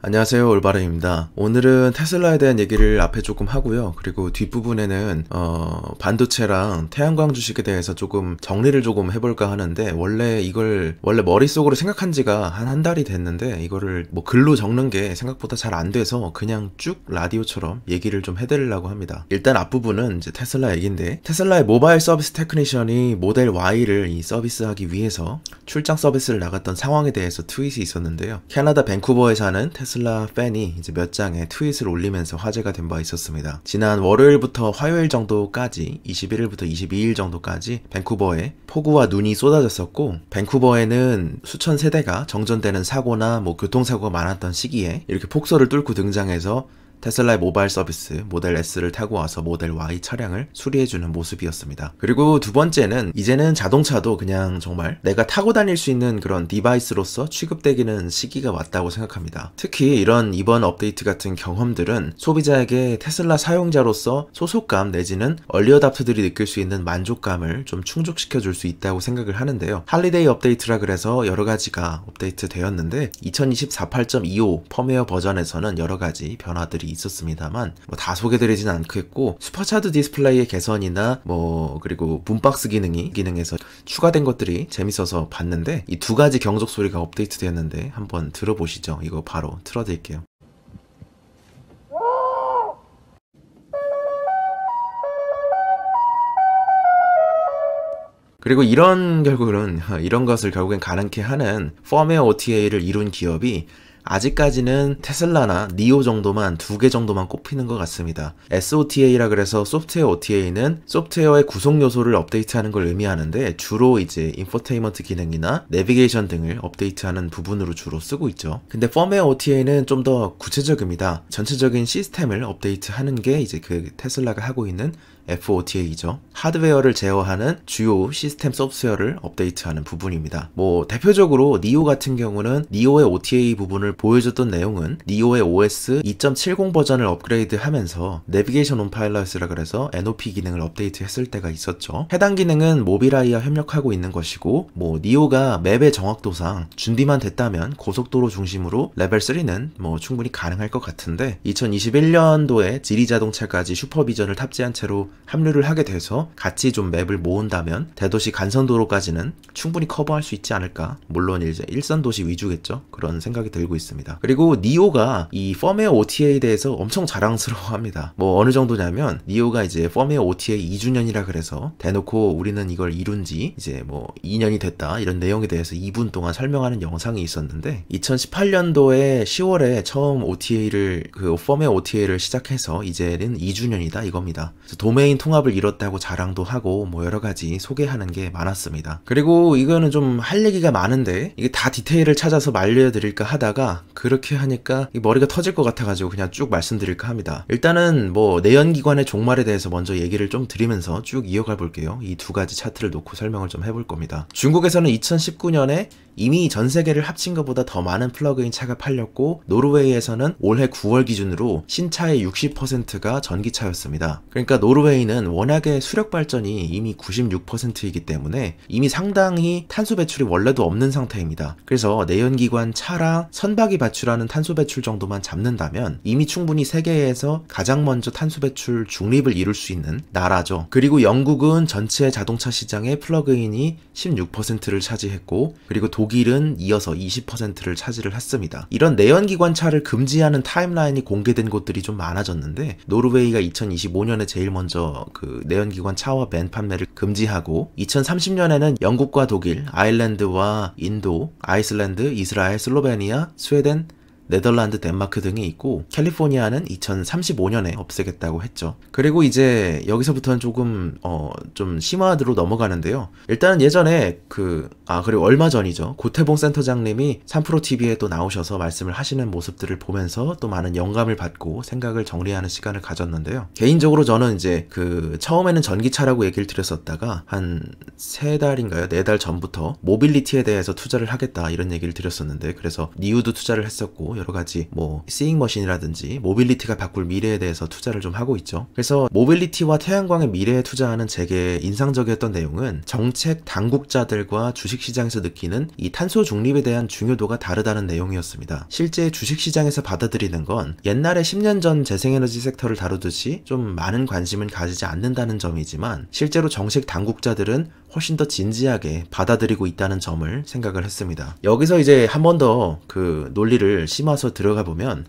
안녕하세요 올바름입니다 오늘은 테슬라에 대한 얘기를 앞에 조금 하고요 그리고 뒷부분에는 어, 반도체랑 태양광 주식에 대해서 조금 정리를 조금 해볼까 하는데 원래 이걸 원래 머릿속으로 생각한 지가 한 한 달이 됐는데 이거를 뭐 글로 적는 게 생각보다 잘 안 돼서 그냥 쭉 라디오처럼 얘기를 좀 해드리려고 합니다 일단 앞부분은 이제 테슬라 얘기인데 테슬라의 모바일 서비스 테크니션이 모델 Y를 이 서비스하기 위해서 출장 서비스를 나갔던 상황에 대해서 트윗이 있었는데요 캐나다 밴쿠버에 사는 테슬라 테슬라 팬이 이제 몇 장의 트윗을 올리면서 화제가 된 바 있었습니다. 지난 월요일부터 화요일 정도까지 21일부터 22일 정도까지 밴쿠버에 폭우와 눈이 쏟아졌었고 밴쿠버에는 수천 세대가 정전되는 사고나 뭐 교통사고가 많았던 시기에 이렇게 폭설을 뚫고 등장해서 테슬라의 모바일 서비스 모델 S를 타고 와서 모델 Y 차량을 수리해주는 모습이었습니다. 그리고 두 번째는 이제는 자동차도 그냥 정말 내가 타고 다닐 수 있는 그런 디바이스로서 취급되기는 시기가 왔다고 생각합니다. 특히 이런 이번 업데이트 같은 경험들은 소비자에게 테슬라 사용자로서 소속감 내지는 얼리어답터들이 느낄 수 있는 만족감을 좀 충족시켜 줄 수 있다고 생각을 하는데요. 할리데이 업데이트라 그래서 여러 가지가 업데이트 되었는데 2024 8.25 펌웨어 버전에서는 여러 가지 변화들이 있었습니다만 뭐다 소개드리진 않겠고 슈퍼차드 디스플레이의 개선이나 뭐 그리고 문박스 기능이 기능에서 추가된 것들이 재밌어서 봤는데 이 두 가지 경적 소리가 업데이트 되었는데 한번 들어보시죠. 이거 바로 틀어드릴게요. 그리고 이런 결국은 이런 것을 결국엔 가능케 하는 펌웨어 OTA를 이룬 기업이 아직까지는 테슬라나 니오 정도만 두 개 정도만 꼽히는 것 같습니다. SOTA라 그래서 소프트웨어 OTA는 소프트웨어의 구성 요소를 업데이트하는 걸 의미하는데 주로 이제 인포테인먼트 기능이나 내비게이션 등을 업데이트하는 부분으로 주로 쓰고 있죠. 근데 펌웨어 OTA는 좀 더 구체적입니다. 전체적인 시스템을 업데이트하는 게 이제 그 테슬라가 하고 있는 FOTA이죠. 하드웨어를 제어하는 주요 시스템 소프트웨어를 업데이트하는 부분입니다. 뭐 대표적으로 니오 같은 경우는 니오의 OTA 부분을 보여줬던 내용은 니오의 OS 2.70 버전을 업그레이드하면서 내비게이션 온 파일럿이라 그래서 NOP 기능을 업데이트했을 때가 있었죠. 해당 기능은 모빌아이와 협력하고 있는 것이고 뭐 니오가 맵의 정확도상 준비만 됐다면 고속도로 중심으로 레벨 3는 뭐 충분히 가능할 것 같은데 2021년도에 지리자동차까지 슈퍼비전을 탑재한 채로 합류를 하게 돼서 같이 좀 맵을 모은다면 대도시 간선도로까지는 충분히 커버할 수 있지 않을까 물론 이제 일선 도시 위주겠죠 그런 생각이 들고 있습니다 그리고 니오가 이 펌웨어 OTA에 대해서 엄청 자랑스러워합니다 뭐 어느 정도냐면 니오가 이제 펌웨어 OTA 2주년이라 그래서 대놓고 우리는 이걸 이룬 지 이제 뭐 2년이 됐다 이런 내용에 대해서 2분 동안 설명하는 영상이 있었는데 2018년도에 10월에 처음 OTA를 그 펌웨어 OTA를 시작해서 이제는 2주년이다 이겁니다 도메 연예인 통합을 이뤘다고 자랑도 하고 뭐 여러 가지 소개하는 게 많았습니다. 그리고 이거는 좀 할 얘기가 많은데 이게 다 디테일을 찾아서 말려드릴까 하다가 그렇게 하니까 머리가 터질 것 같아가지고 그냥 쭉 말씀드릴까 합니다. 일단은 뭐 내연기관의 종말에 대해서 먼저 얘기를 좀 드리면서 쭉 이어가 볼게요. 이 두 가지 차트를 놓고 설명을 좀 해볼 겁니다. 중국에서는 2019년에 이미 전 세계를 합친 것보다 더 많은 플러그인 차가 팔렸고 노르웨이에서는 올해 9월 기준으로 신차의 60%가 전기차였습니다. 그러니까 노르웨이는 워낙에 수력 발전이 이미 96%이기 때문에 이미 상당히 탄소 배출이 원래도 없는 상태입니다. 그래서 내연기관 차랑 선박이 배출하는 탄소 배출 정도만 잡는다면 이미 충분히 세계에서 가장 먼저 탄소 배출 중립을 이룰 수 있는 나라죠. 그리고 영국은 전체 자동차 시장의 플러그인이 16%를 차지했고 그리고 독일 독일은 이어서 20%를 차지를 했습니다. 이런 내연기관차를 금지하는 타임라인이 공개된 곳들이 좀 많아졌는데 노르웨이가 2025년에 제일 먼저 그 내연기관차와 벤 판매를 금지하고 2030년에는 영국과 독일, 아일랜드와 인도, 아이슬란드, 이스라엘, 슬로베니아, 스웨덴, 네덜란드, 덴마크 등이 있고 캘리포니아는 2035년에 없애겠다고 했죠. 그리고 이제 여기서부터는 조금 어좀 심화드로 넘어가는데요. 일단은 예전에 그 아 그리고 얼마 전이죠. 고태봉 센터장님이 3프로 TV에 또 나오셔서 말씀을 하시는 모습들을 보면서 또 많은 영감을 받고 생각을 정리하는 시간을 가졌는데요. 개인적으로 저는 이제 그 처음에는 전기차라고 얘기를 드렸었다가 한 세 달인가요? 네 달 전부터 모빌리티에 대해서 투자를 하겠다 이런 얘기를 드렸었는데 그래서 니우도 투자를 했었고 여러 가지 뭐 세잉 머신이라든지 모빌리티가 바꿀 미래에 대해서 투자를 좀 하고 있죠. 그래서 모빌리티와 태양광의 미래에 투자하는 제게 인상적이었던 내용은 정책 당국자들과 주식시장에서 느끼는 이 탄소 중립에 대한 중요도가 다르다는 내용이었습니다. 실제 주식시장에서 받아들이는 건 옛날에 10년 전 재생에너지 섹터를 다루듯이 좀 많은 관심은 가지지 않는다는 점이지만 실제로 정책 당국자들은 훨씬 더 진지하게 받아들이고 있다는 점을 생각을 했습니다. 여기서 이제 한 번 더 그 논리를 심어 숨어서 들어가 보면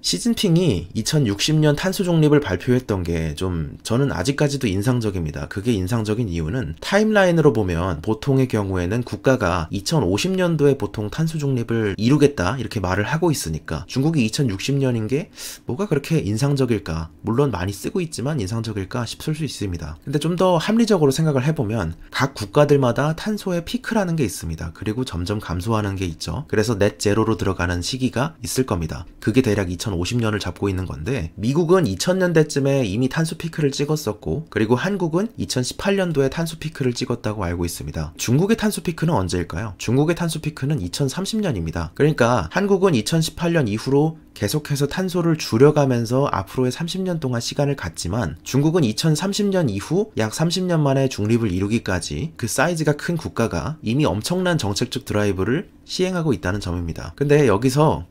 시진핑이 2060년 탄소 중립을 발표했던 게 좀 저는 아직까지도 인상적입니다. 그게 인상적인 이유는 타임라인으로 보면 보통의 경우에는 국가가 2050년도에 보통 탄소 중립을 이루겠다 이렇게 말을 하고 있으니까 중국이 2060년인 게 뭐가 그렇게 인상적일까? 물론 많이 쓰고 있지만 인상적일까 싶을 수 있습니다. 근데 좀 더 합리적으로 생각을 해보면 각 국가들마다 탄소의 피크라는 게 있습니다. 그리고 점점 감소하는 게 있죠. 그래서 넷 제로로 들어가는 시기가 있을 겁니다. 그게 대략 2000 2050년을 잡고 있는 건데 미국은 2000년대쯤에 이미 탄소 피크를 찍었었고 그리고 한국은 2018년도에 탄소 피크를 찍었다고 알고 있습니다. 중국의 탄소 피크는 언제일까요? 중국의 탄소 피크는 2030년입니다. 그러니까 한국은 2018년 이후로 계속해서 탄소를 줄여가면서 앞으로의 30년 동안 시간을 갖지만 중국은 2030년 이후 약 30년 만에 중립을 이루기까지 그 사이즈가 큰 국가가 이미 엄청난 정책적 드라이브를 시행하고 있다는 점입니다. 근데 여기서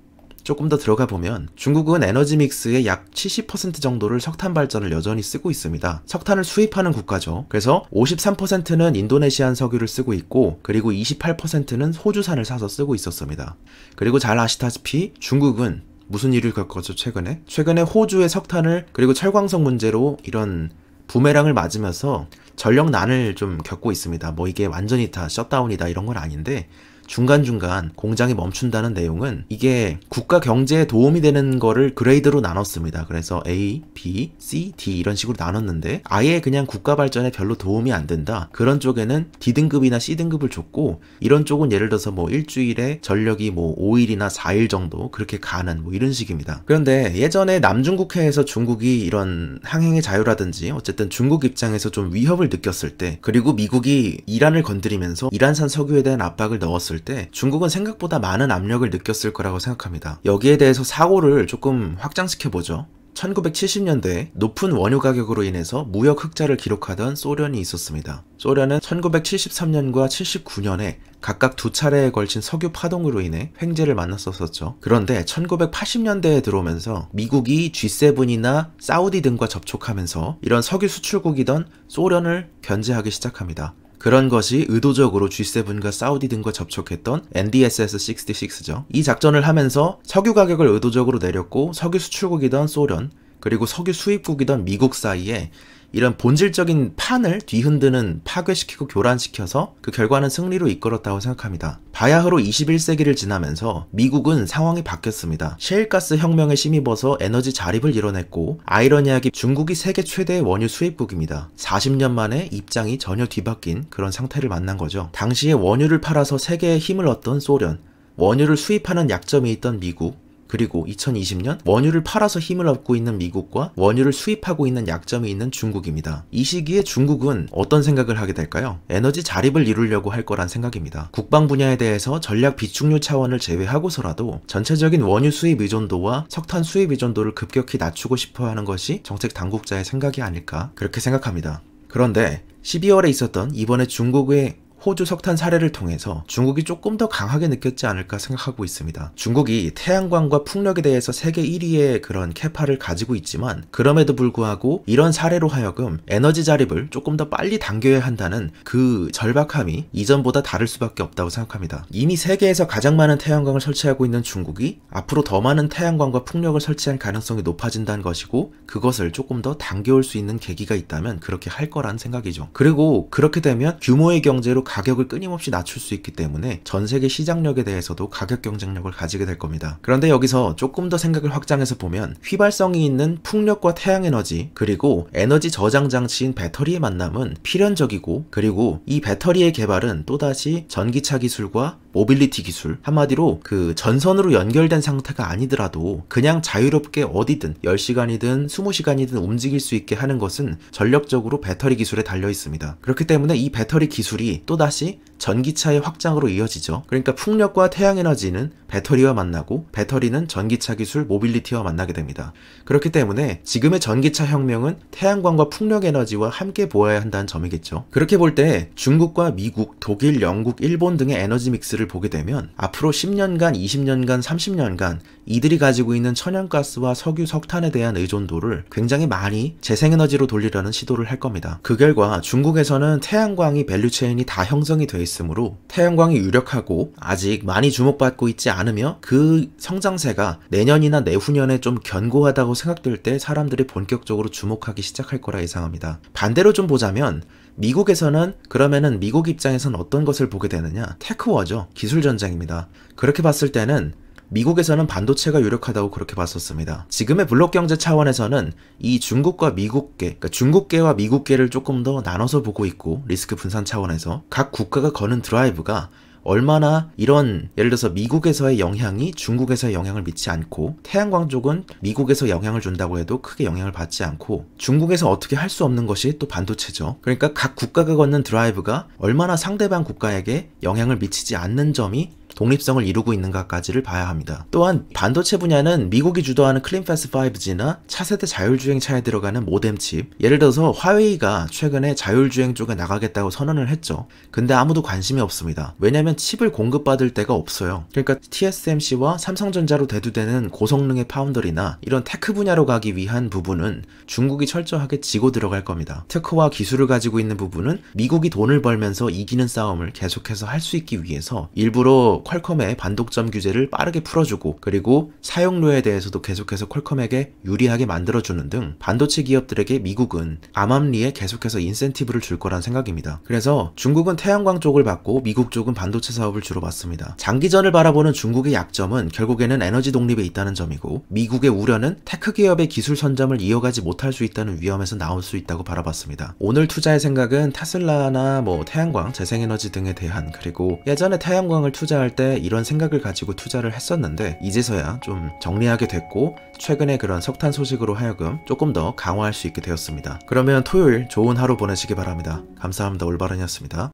조금 더 들어가 보면 중국은 에너지 믹스의 약 70% 정도를 석탄 발전을 여전히 쓰고 있습니다. 석탄을 수입하는 국가죠. 그래서 53%는 인도네시안 석유를 쓰고 있고 그리고 28%는 호주산을 사서 쓰고 있었습니다. 그리고 잘 아시다시피 중국은 무슨 일을 겪었죠 최근에? 최근에 호주의 석탄을 그리고 철광석 문제로 이런 부메랑을 맞으면서 전력난을 좀 겪고 있습니다. 뭐 이게 완전히 다 셧다운이다 이런 건 아닌데 중간중간 공장이 멈춘다는 내용은 이게 국가 경제에 도움이 되는 거를 그레이드로 나눴습니다. 그래서 A, B, C, D 이런 식으로 나눴는데 아예 그냥 국가 발전에 별로 도움이 안 된다. 그런 쪽에는 D등급이나 C등급을 줬고 이런 쪽은 예를 들어서 뭐 일주일에 전력이 뭐 5일이나 4일 정도 그렇게 가는 뭐 이런 식입니다. 그런데 예전에 남중국해에서 중국이 이런 항행의 자유라든지 어쨌든 중국 입장에서 좀 위협을 느꼈을 때 그리고 미국이 이란을 건드리면서 이란산 석유에 대한 압박을 넣었을 줄때 중국은 생각보다 많은 압력을 느꼈을 거라고 생각합니다. 여기에 대해서 사고를 조금 확장시켜 보죠. 1970년대에 높은 원유 가격으로 인해서 무역 흑자를 기록하던 소련이 있었습니다. 소련은 1973년과 79년에 각각 두 차례에 걸친 석유 파동으로 인해 횡재를 만났었었죠. 그런데 1980년대에 들어오면서 미국이 G7이나 사우디 등과 접촉하면서 이런 석유 수출국이던 소련을 견제하기 시작합니다. 그런 것이 의도적으로 G7과 사우디 등과 접촉했던 NDSS-66죠. 이 작전을 하면서 석유 가격을 의도적으로 내렸고 석유 수출국이던 소련, 그리고 석유 수입국이던 미국 사이에 이런 본질적인 판을 뒤흔드는 파괴시키고 교란시켜서 그 결과는 승리로 이끌었다고 생각합니다. 바야흐로 21세기를 지나면서 미국은 상황이 바뀌었습니다. 셰일가스 혁명에 심입어서 에너지 자립을 이뤄냈고 아이러니하게 중국이 세계 최대의 원유 수입국입니다. 40년 만에 입장이 전혀 뒤바뀐 그런 상태를 만난 거죠. 당시에 원유를 팔아서 세계에 힘을 얻던 소련, 원유를 수입하는 약점이 있던 미국, 그리고 2020년 원유를 팔아서 힘을 얻고 있는 미국과 원유를 수입하고 있는 약점이 있는 중국입니다. 이 시기에 중국은 어떤 생각을 하게 될까요? 에너지 자립을 이루려고 할 거란 생각입니다. 국방 분야에 대해서 전략 비축류 차원을 제외하고서라도 전체적인 원유 수입 의존도와 석탄 수입 의존도를 급격히 낮추고 싶어 하는 것이 정책 당국자의 생각이 아닐까 그렇게 생각합니다. 그런데 12월에 있었던 이번에 중국의 호주 석탄 사례를 통해서 중국이 조금 더 강하게 느꼈지 않을까 생각하고 있습니다. 중국이 태양광과 풍력에 대해서 세계 1위의 그런 캐파를 가지고 있지만 그럼에도 불구하고 이런 사례로 하여금 에너지 자립을 조금 더 빨리 당겨야 한다는 그 절박함이 이전보다 다를 수밖에 없다고 생각합니다. 이미 세계에서 가장 많은 태양광을 설치하고 있는 중국이 앞으로 더 많은 태양광과 풍력을 설치할 가능성이 높아진다는 것이고 그것을 조금 더 당겨올 수 있는 계기가 있다면 그렇게 할 거란 생각이죠. 그리고 그렇게 되면 규모의 경제로 가격을 끊임없이 낮출 수 있기 때문에 전 세계 시장력에 대해서도 가격 경쟁력을 가지게 될 겁니다. 그런데 여기서 조금 더 생각을 확장해서 보면 휘발성이 있는 풍력과 태양에너지 그리고 에너지 저장 장치인 배터리의 만남은 필연적이고 그리고 이 배터리의 개발은 또다시 전기차 기술과 모빌리티 기술 한마디로 그 전선으로 연결된 상태가 아니더라도 그냥 자유롭게 어디든 10시간이든 20시간이든 움직일 수 있게 하는 것은 전력적으로 배터리 기술에 달려 있습니다. 그렇기 때문에 이 배터리 기술이 또다시 전기차의 확장으로 이어지죠. 그러니까 풍력과 태양에너지는 배터리와 만나고 배터리는 전기차 기술 모빌리티와 만나게 됩니다. 그렇기 때문에 지금의 전기차 혁명은 태양광과 풍력에너지와 함께 보아야 한다는 점이겠죠. 그렇게 볼 때 중국과 미국, 독일, 영국, 일본 등의 에너지 믹스를 보게 되면 앞으로 10년간, 20년간, 30년간 이들이 가지고 있는 천연가스와 석유, 석탄에 대한 의존도를 굉장히 많이 재생에너지로 돌리려는 시도를 할 겁니다. 그 결과 중국에서는 태양광이 밸류체인이 다 형성이 돼 있으므로 태양광이 유력하고 아직 많이 주목받고 있지 않으며 그 성장세가 내년이나 내후년에 좀 견고하다고 생각될 때 사람들이 본격적으로 주목하기 시작할 거라 예상합니다. 반대로 좀 보자면 미국에서는 그러면은 미국 입장에선 어떤 것을 보게 되느냐 테크워죠 기술 전쟁입니다. 그렇게 봤을 때는 미국에서는 반도체가 유력하다고 그렇게 봤었습니다. 지금의 블록 경제 차원에서는 이 중국과 미국계, 그러니까 중국계와 미국계를 조금 더 나눠서 보고 있고 리스크 분산 차원에서 각 국가가 거는 드라이브가 얼마나 이런 예를 들어서 미국에서의 영향이 중국에서의 영향을 미치 않고 태양광 쪽은 미국에서 영향을 준다고 해도 크게 영향을 받지 않고 중국에서 어떻게 할 수 없는 것이 또 반도체죠. 그러니까 각 국가가 걷는 드라이브가 얼마나 상대방 국가에게 영향을 미치지 않는 점이 독립성을 이루고 있는가까지를 봐야 합니다. 또한 반도체 분야는 미국이 주도하는 클린패스 5G나 차세대 자율주행 차에 들어가는 모뎀 칩, 예를 들어서 화웨이가 최근에 자율주행 쪽에 나가겠다고 선언을 했죠. 근데 아무도 관심이 없습니다. 왜냐면 칩을 공급받을 데가 없어요. 그러니까 TSMC와 삼성전자로 대두되는 고성능의 파운더리나 이런 테크 분야로 가기 위한 부분은 중국이 철저하게 지고 들어갈 겁니다. 테크와 기술을 가지고 있는 부분은 미국이 돈을 벌면서 이기는 싸움을 계속해서 할 수 있기 위해서 일부러 퀄컴의 반독점 규제를 빠르게 풀어주고 그리고 사용료에 대해서도 계속해서 퀄컴에게 유리하게 만들어주는 등 반도체 기업들에게 미국은 암암리에 계속해서 인센티브를 줄 거란 생각입니다. 그래서 중국은 태양광 쪽을 받고 미국 쪽은 반도체 사업을 주로 받습니다. 장기전을 바라보는 중국의 약점은 결국에는 에너지 독립에 있다는 점이고 미국의 우려는 테크 기업의 기술 선점을 이어가지 못할 수 있다는 위험에서 나올 수 있다고 바라봤습니다. 오늘 투자의 생각은 테슬라나 뭐 태양광, 재생에너지 등에 대한 그리고 예전에 태양광을 투자할 때때 이런 생각을 가지고 투자를 했었는데 이제서야 좀 정리하게 됐고 최근에 그런 석탄 소식으로 하여금 조금 더 강화할 수 있게 되었습니다. 그러면 토요일 좋은 하루 보내시기 바랍니다. 감사합니다. 올바른이었습니다.